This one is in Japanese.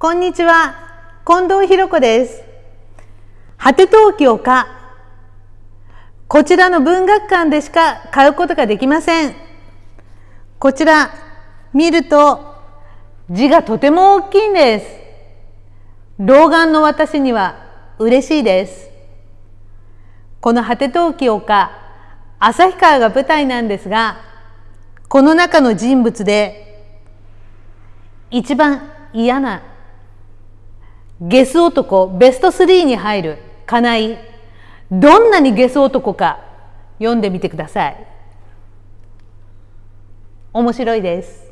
こんにちは近藤博子です果て陶器丘こちらの文学館でしか買うことができませんこちら見ると字がとても大きいんです老眼の私には嬉しいですこの果て陶器丘旭川が舞台なんですがこの中の人物で一番嫌なゲス男ベスト3に入る金井どんなにゲス男か読んでみてください面白いです